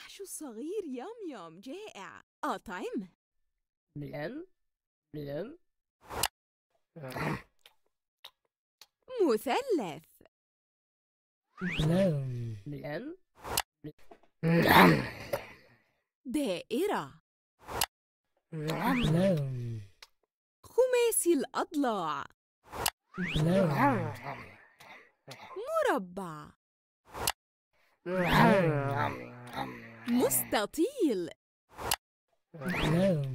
الوحش الصغير يوم يوم جائع أطعمه بلم بلم مثلث بلم بلم دائرة بلم خماسي الأضلاع بلم مربع مستطيل مثلث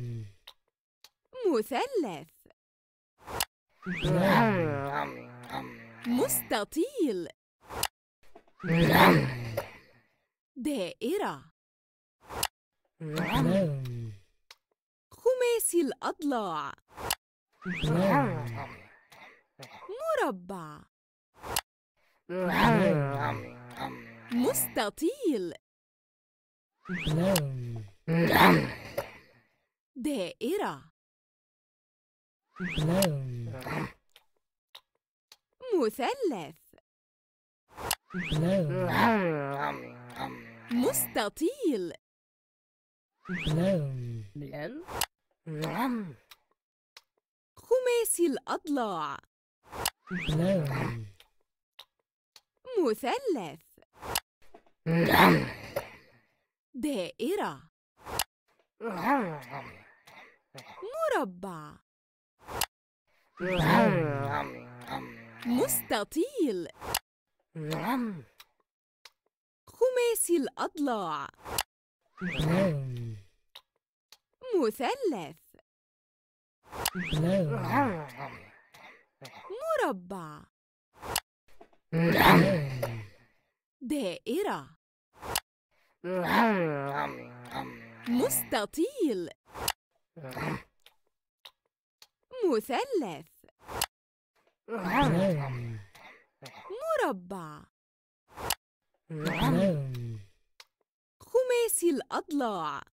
مستطيل دائرة خماسي الأضلاع مربع مستطيل دائرة مثلث مستطيل خماسي الأضلاع مثلث دائرة مربع مستطيل خماسي الأضلاع مثلث مربع دائرة مستطيل مثلث مربع خماسي الأضلاع